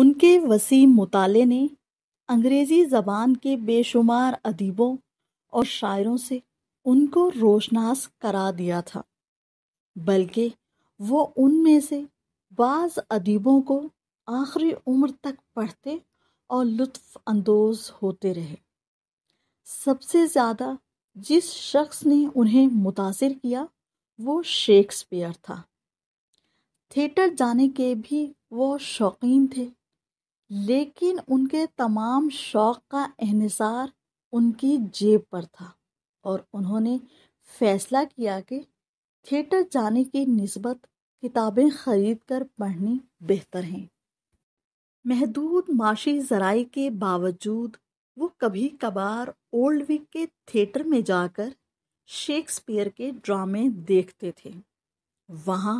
उनके वसीम मुताले ने अंग्रेज़ी ज़बान के बेशुमार अदीबों और शायरों से उनको रोशनास करा दिया था बल्कि वो उनमें से बाज़ अदीबों को आखिरी उम्र तक पढ़ते और लुत्फ अंदोज होते रहे सबसे ज़्यादा जिस शख्स ने उन्हें मुतासर किया वो शेक्सपियर था थिएटर जाने के भी वो शौकीन थे लेकिन उनके तमाम शौक़ का इहसार उनकी जेब पर था और उन्होंने फैसला किया कि थिएटर जाने की नस्बत किताबें खरीद कर पढ़नी बेहतर हैं महदूद माशी जराए के बावजूद वो कभी कभार ओल्ड विक के थिएटर में जाकर शेक्सपियर के ड्रामे देखते थे वहाँ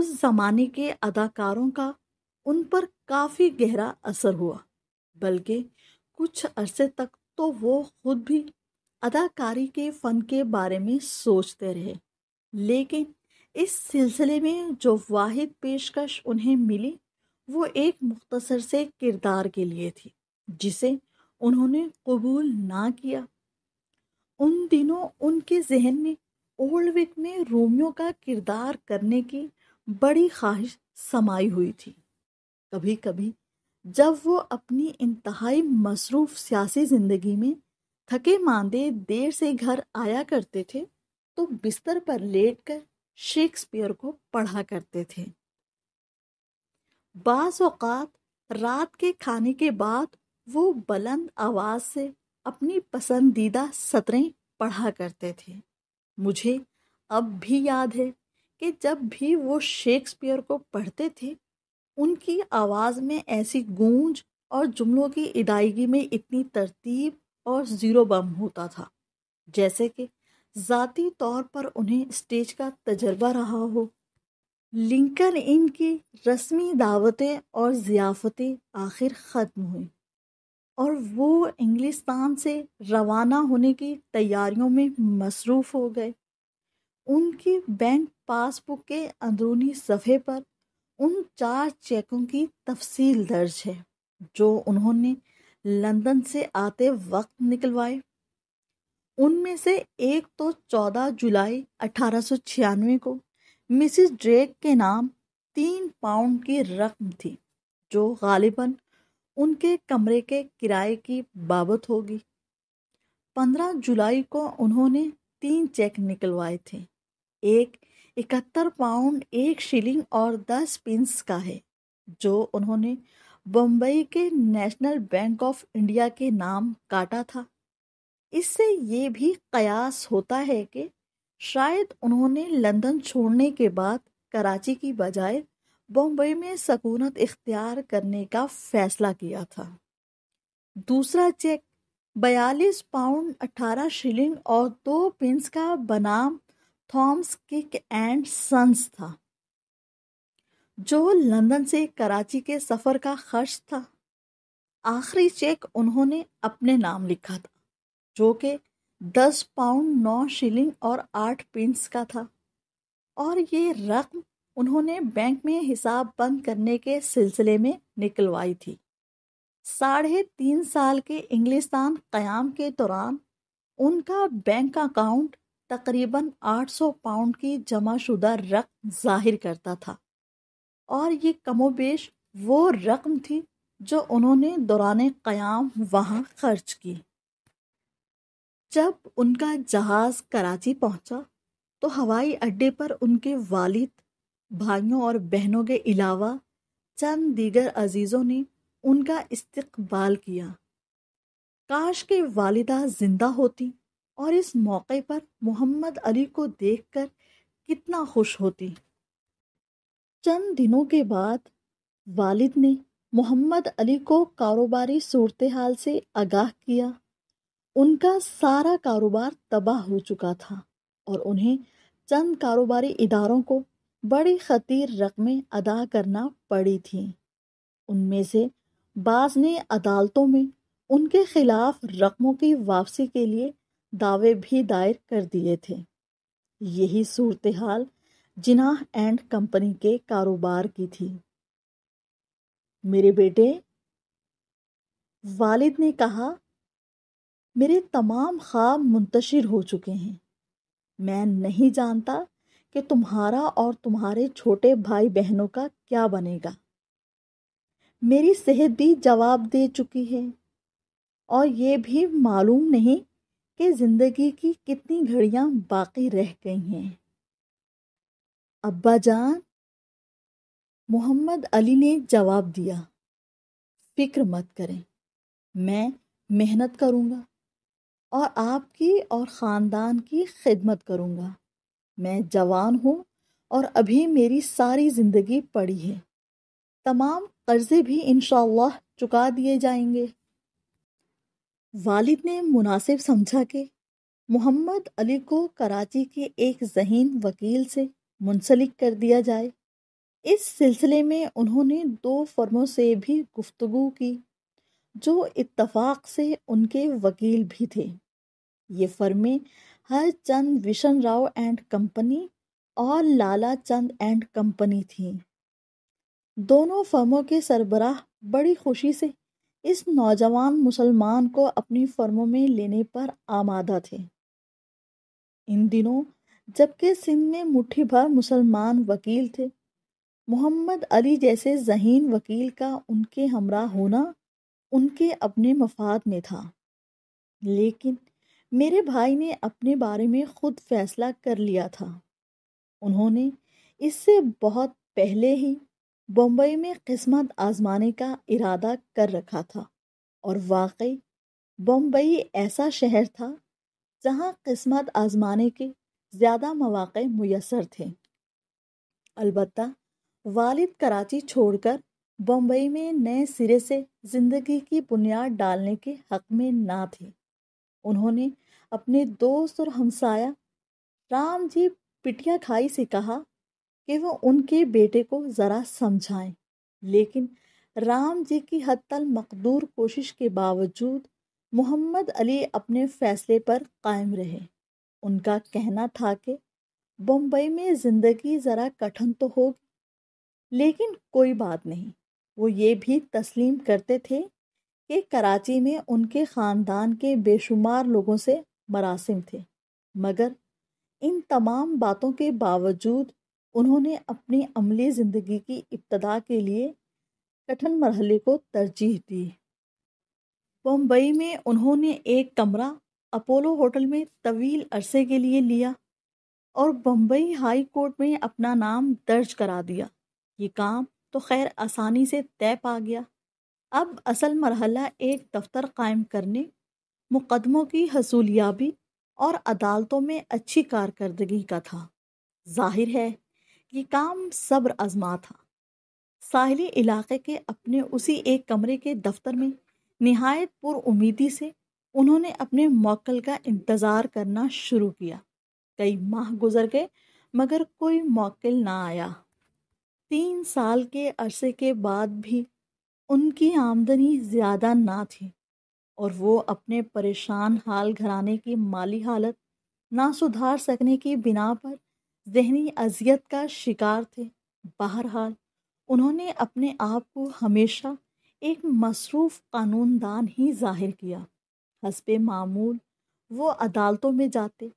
उस ज़माने के अदाकारों का उन पर काफ़ी गहरा असर हुआ बल्कि कुछ अरसे तक तो वो खुद भी अदाकारी के फ़न के बारे में सोचते रहे लेकिन इस सिलसिले में जो वाहिद पेशकश उन्हें मिली वो एक मुख्तसर से किरदार के लिए थी जिसे उन्होंने कबूल ना किया उन दिनों उनके जहन में ओल्ड विक में रोमियो का किरदार करने की बड़ी ख्वाहिश समाई हुई थी कभी कभी जब वो अपनी इंतहाई मसरूफ़ सियासी ज़िंदगी में थके मांदे देर से घर आया करते थे तो बिस्तर पर लेटकर शेक्सपियर को पढ़ा करते थे बाज़ात रात के खाने के बाद वो बुलंद आवाज़ से अपनी पसंदीदा सतरें पढ़ा करते थे मुझे अब भी याद है कि जब भी वो शेक्सपियर को पढ़ते थे उनकी आवाज़ में ऐसी गूंज और जुमलों की अदायगी में इतनी तरतीब और ज़ीरो बम होता था जैसे कि ज़ाती तौर पर उन्हें स्टेज का तजर्बा रहा हो लिंकन इनकी रस्मी दावतें और ज़ियाफ़तें आखिर ख़त्म हुई और वो इंग्लिस्तान से रवाना होने की तैयारियों में मसरूफ़ हो गए उनकी बैंक पासबुक के अंदरूनी सफ़े पर उन चार चेकों की तफसील दर्ज है जो उन्होंने लंदन से आते वक्त निकलवाए उनमें से एक तो 14 जुलाई 1896 को मिसिस ड्रेक के नाम तीन पाउंड की रकम थी जो गालिबा उनके कमरे के किराए की बाबत होगी 15 जुलाई को उन्होंने तीन चेक निकलवाए थे एक इकहत्तर पाउंड एक शिलिंग और दस पिंस का है जो उन्होंने बम्बई के नेशनल बैंक ऑफ इंडिया के नाम काटा था इससे ये भी कयास होता है कि शायद उन्होंने लंदन छोड़ने के बाद कराची की बजाय बम्बई में सकूनत इख्तियार करने का फैसला किया था दूसरा चेक बयालीस पाउंड अठारह शिलिंग और दो पिंस का बनाम थॉम्स किक एंड सन्स था जो लंदन से कराची के सफ़र का खर्च था आखिरी चेक उन्होंने अपने नाम लिखा था जो कि दस पाउंड नौ शिलिंग और आठ पिंस का था और ये रकम उन्होंने बैंक में हिसाब बंद करने के सिलसिले में निकलवाई थी साढ़े तीन साल के इंग्लिस्तान क़याम के दौरान उनका बैंक अकाउंट तकरीबन 800 पाउंड की जमाशुदा रकम जाहिर करता था और ये कमोबेश वो रकम थी जो उन्होंने दौरान क़याम वहाँ खर्च की जब उनका जहाज़ कराची पहुँचा तो हवाई अड्डे पर उनके वालिद भाइयों और बहनों के अलावा चंद दीगर अजीज़ों ने उनका इस्तकबाल किया काश के वालिदा ज़िंदा होती और इस मौके पर मोहम्मद अली को देखकर कितना खुश होती चंद दिनों के बाद वालिद ने मोहम्मद अली को कारोबारी सूरत हाल से आगाह किया उनका सारा कारोबार तबाह हो चुका था और उन्हें चंद कारोबारी इदारों को बड़ी खतीर रकमें अदा करना पड़ी थी उनमें से बाज ने अदालतों में उनके खिलाफ रकमों की वापसी के लिए दावे भी दायर कर दिए थे यही सूरत हाल जिनाह एंड कंपनी के कारोबार की थी मेरे बेटे वालिद ने कहा मेरे तमाम ख्वाब मुंतशिर हो चुके हैं मैं नहीं जानता कि तुम्हारा और तुम्हारे छोटे भाई बहनों का क्या बनेगा मेरी सेहत भी जवाब दे चुकी है और ये भी मालूम नहीं कि ज़िंदगी की कितनी घड़ियां बाकी रह गई हैं अब्बा जान मोहम्मद अली ने जवाब दिया फिक्र मत करें मैं मेहनत करूंगा और आपकी और ख़ानदान की खिदमत करूंगा मैं जवान हूं और अभी मेरी सारी ज़िंदगी पड़ी है तमाम कर्ज़े भी इन चुका दिए जाएंगे वालिद ने मुनासिब समझा कि मोहम्मद अली को कराची के एक जहीन वकील से मुंसलिक कर दिया जाए इस सिलसिले में उन्होंने दो फर्मों से भी गुफ्तगु की जो इत्तफाक से उनके वकील भी थे ये फर्में हर चंद विशन राव एंड कंपनी और लाला चंद एंड कंपनी थी दोनों फर्मों के सरबराह बड़ी खुशी से इस नौजवान मुसलमान को अपनी फर्मों में लेने पर आमादा थे इन दिनों जबकि सिंध में मुट्ठी भर मुसलमान वकील थे मोहम्मद अली जैसे जहीन वकील का उनके हमरा होना उनके अपने मफाद में था लेकिन मेरे भाई ने अपने बारे में खुद फैसला कर लिया था उन्होंने इससे बहुत पहले ही बम्बई में किस्मत आजमाने का इरादा कर रखा था और वाकई बम्बई ऐसा शहर था जहाँ किस्मत आजमाने के ज़्यादा मौाक़े मैसर थे अलबत् वालिद कराची छोड़कर बम्बई में नए सिरे से ज़िंदगी की बुनियाद डालने के हक़ में ना थे उन्होंने अपने दोस्त और हमसाया राम जी पिटिया खाई से कहा कि वो उनके बेटे को ज़रा समझाएं लेकिन राम जी की हत्तल मकदूर कोशिश के बावजूद मोहम्मद अली अपने फैसले पर कायम रहे उनका कहना था कि बम्बई में ज़िंदगी ज़रा कठिन तो होगी लेकिन कोई बात नहीं वो ये भी तस्लीम करते थे कि कराची में उनके ख़ानदान के बेशुमार लोगों से मरासिम थे मगर इन तमाम बातों के बावजूद उन्होंने अपनी अमली ज़िंदगी की इब्तदा के लिए कठिन मरहले को तरजीह दी बम्बई में उन्होंने एक कमरा अपोलो होटल में तवील अरसे के लिए लिया और बम्बई हाई कोर्ट में अपना नाम दर्ज करा दिया ये काम तो खैर आसानी से तय पा गया अब असल मरहला एक दफ्तर कायम करने मुकदमों की हसूलियाबी और अदालतों में अच्छी कारकर्दगी का था जाहिर है ये काम सब्र आजमा था साहली इलाके के अपने उसी एक कमरे के दफ्तर में नहायत उम्मीदी से उन्होंने अपने मौकल का इंतज़ार करना शुरू किया कई माह गुजर गए मगर कोई मौकल ना आया तीन साल के अरसे के बाद भी उनकी आमदनी ज़्यादा ना थी और वो अपने परेशान हाल घराने की माली हालत ना सुधार सकने की बिना पर जहनी अजियत का शिकार थे बहरहाल उन्होंने अपने आप को हमेशा एक मसरूफ़ कानूनदान ही जाहिर किया हसब मामूल वो अदालतों में जाते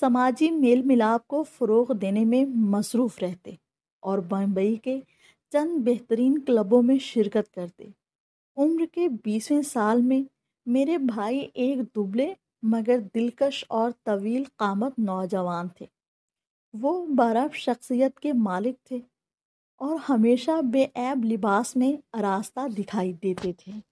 समाजी मेल मिलाप को फ़रोग देने में मसरूफ़ रहते और बम्बई के चंद बेहतरीन क्लबों में शिरकत करते उम्र के बीसवें साल में मेरे भाई एक दुबले मगर दिलकश और तवील कामत नौजवान थे वो बर्फ शख्सियत के मालिक थे और हमेशा बेऐब लिबास में आरास्ता दिखाई देते थे